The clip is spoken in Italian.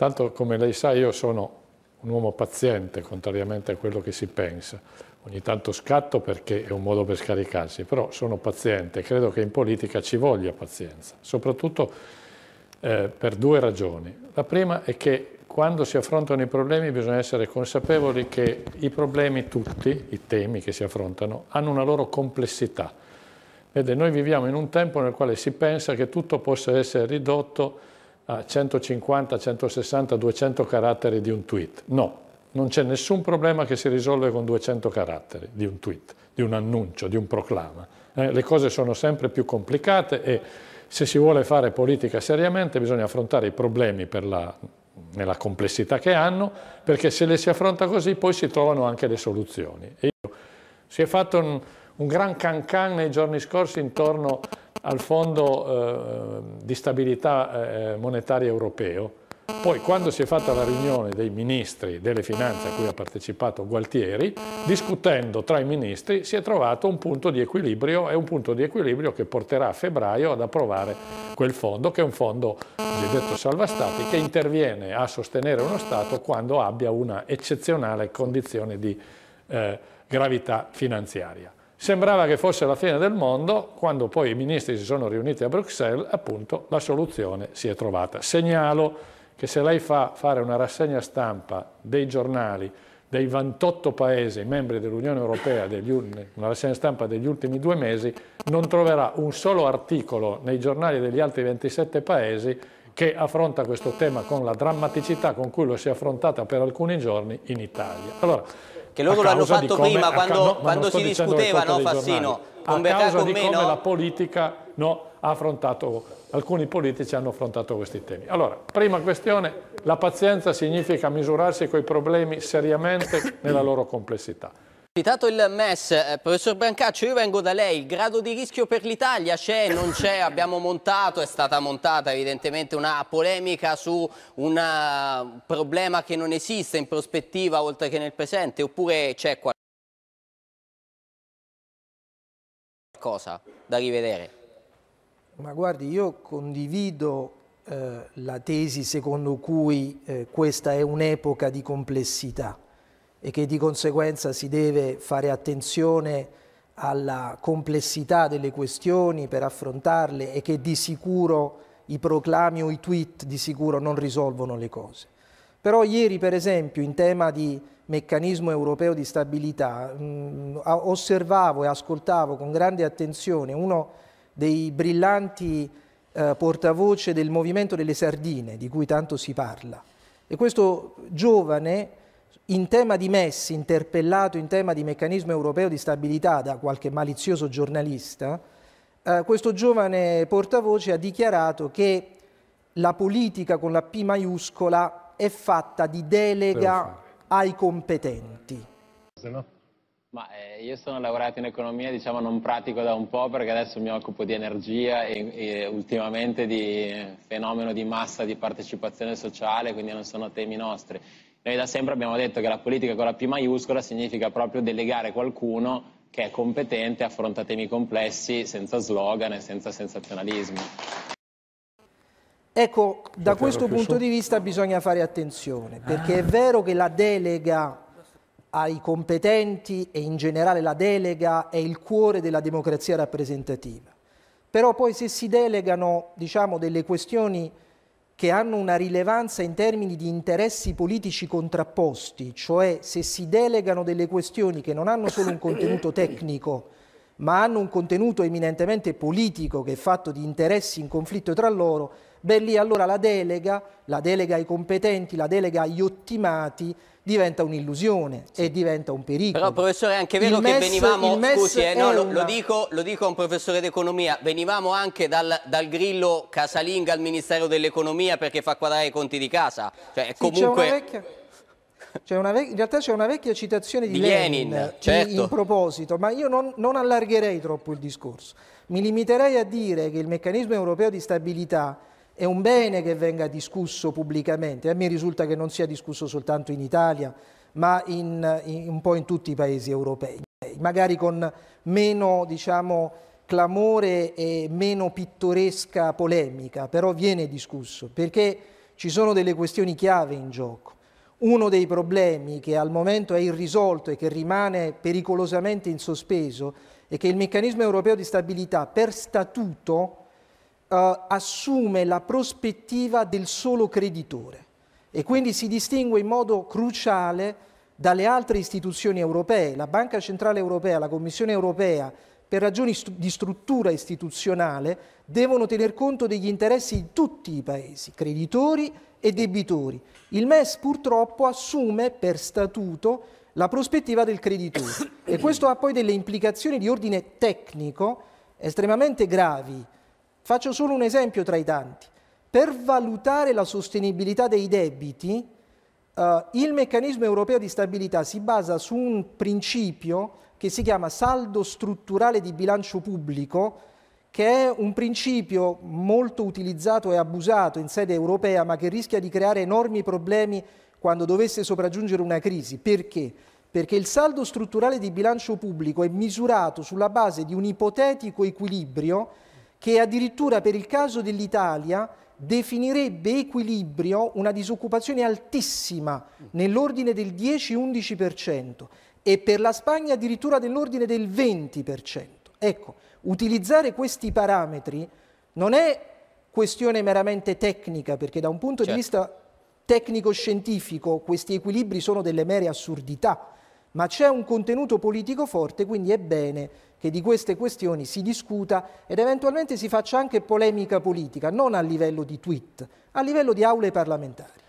Tanto come lei sa io sono un uomo paziente, contrariamente a quello che si pensa. Ogni tanto scatto perché è un modo per scaricarsi, però sono paziente. Credo che in politica ci voglia pazienza, soprattutto eh, per due ragioni. La prima è che quando si affrontano i problemi bisogna essere consapevoli che i problemi tutti, i temi che si affrontano, hanno una loro complessità. Vede, noi viviamo in un tempo nel quale si pensa che tutto possa essere ridotto 150, 160, 200 caratteri di un tweet. No, non c'è nessun problema che si risolve con 200 caratteri di un tweet, di un annuncio, di un proclama. Eh, le cose sono sempre più complicate e se si vuole fare politica seriamente bisogna affrontare i problemi la, nella complessità che hanno, perché se le si affronta così poi si trovano anche le soluzioni. E si è fatto un, un gran cancan nei giorni scorsi intorno al fondo eh, di stabilità eh, monetaria europeo. Poi quando si è fatta la riunione dei ministri delle finanze a cui ha partecipato Gualtieri, discutendo tra i ministri si è trovato un punto di equilibrio e un punto di equilibrio che porterà a febbraio ad approvare quel fondo, che è un fondo cosiddetto salva stati, che interviene a sostenere uno Stato quando abbia una eccezionale condizione di eh, gravità finanziaria. Sembrava che fosse la fine del mondo, quando poi i ministri si sono riuniti a Bruxelles, appunto la soluzione si è trovata. Segnalo che se lei fa fare una rassegna stampa dei giornali dei 28 paesi membri dell'Unione Europea, degli, una rassegna stampa degli ultimi due mesi, non troverà un solo articolo nei giornali degli altri 27 paesi che affronta questo tema con la drammaticità con cui lo si è affrontata per alcuni giorni in Italia. Allora, che loro l'hanno fatto come, prima quando, no, quando si discuteva, no, Fassino? a causa di come no? la politica no, ha affrontato, alcuni politici hanno affrontato questi temi. Allora, prima questione, la pazienza significa misurarsi con i problemi seriamente nella loro complessità. Citato il MES, eh, professor Brancaccio, io vengo da lei, il grado di rischio per l'Italia c'è, non c'è, abbiamo montato, è stata montata evidentemente una polemica su un eh, problema che non esiste in prospettiva oltre che nel presente, oppure c'è qualcosa da rivedere? Ma guardi, io condivido eh, la tesi secondo cui eh, questa è un'epoca di complessità e che di conseguenza si deve fare attenzione alla complessità delle questioni per affrontarle e che di sicuro i proclami o i tweet di sicuro non risolvono le cose. Però ieri per esempio in tema di meccanismo europeo di stabilità mh, mm, osservavo e ascoltavo con grande attenzione uno dei brillanti eh, portavoce del movimento delle sardine di cui tanto si parla e questo giovane in tema di Messi, interpellato in tema di meccanismo europeo di stabilità da qualche malizioso giornalista, eh, questo giovane portavoce ha dichiarato che la politica con la P maiuscola è fatta di delega ai competenti. No. Ma, eh, io sono laureato in economia, diciamo non pratico da un po' perché adesso mi occupo di energia e, e ultimamente di fenomeno di massa di partecipazione sociale, quindi non sono temi nostri noi da sempre abbiamo detto che la politica con la P maiuscola significa proprio delegare qualcuno che è competente, affronta temi complessi senza slogan e senza sensazionalismo. Ecco, da questo punto di vista bisogna fare attenzione, perché è vero che la delega ai competenti e in generale la delega è il cuore della democrazia rappresentativa, però poi se si delegano diciamo, delle questioni che hanno una rilevanza in termini di interessi politici contrapposti, cioè se si delegano delle questioni che non hanno solo un contenuto tecnico, ma hanno un contenuto eminentemente politico che è fatto di interessi in conflitto tra loro, beh lì allora la delega, la delega ai competenti, la delega agli ottimati diventa un'illusione sì. e diventa un pericolo. Però professore è anche vero il che MES, venivamo, scusi, eh, no, lo, una... lo, dico, lo, dico, a un professore d'economia, venivamo anche dal, dal, grillo casalinga al Ministero dell'Economia perché fa quadrare i conti di casa. Cioè, comunque... Sì, in realtà c'è una vecchia citazione di, di Lenin, Lenin certo. in proposito, ma io non, non, allargherei troppo il discorso. Mi limiterei a dire che il meccanismo europeo di stabilità è un bene che venga discusso pubblicamente, a me risulta che non sia discusso soltanto in Italia, ma in, in, un po' in tutti i paesi europei, magari con meno diciamo, clamore e meno pittoresca polemica, però viene discusso, perché ci sono delle questioni chiave in gioco. Uno dei problemi che al momento è irrisolto e che rimane pericolosamente in sospeso è che il meccanismo europeo di stabilità per statuto eh, assume la prospettiva del solo creditore e quindi si distingue in modo cruciale dalle altre istituzioni europee, la Banca Centrale Europea, la Commissione Europea, per ragioni di struttura istituzionale, devono tener conto degli interessi di tutti i paesi, creditori e debitori. Il MES purtroppo assume per statuto la prospettiva del creditore e questo ha poi delle implicazioni di ordine tecnico estremamente gravi Faccio solo un esempio tra i tanti. Per valutare la sostenibilità dei debiti, eh, il meccanismo europeo di stabilità si basa su un principio che si chiama saldo strutturale di bilancio pubblico, che è un principio molto utilizzato e abusato in sede europea, ma che rischia di creare enormi problemi quando dovesse sopraggiungere una crisi. Perché? Perché il saldo strutturale di bilancio pubblico è misurato sulla base di un ipotetico equilibrio che addirittura per il caso dell'Italia definirebbe equilibrio una disoccupazione altissima nell'ordine del 10-11% e per la Spagna addirittura dell'ordine del 20%. Ecco, utilizzare questi parametri non è questione meramente tecnica, perché da un punto certo. di vista tecnico-scientifico questi equilibri sono delle mere assurdità, ma c'è un contenuto politico forte, quindi è bene che di queste questioni si discuta ed eventualmente si faccia anche polemica politica, non a livello di tweet, a livello di aule parlamentari.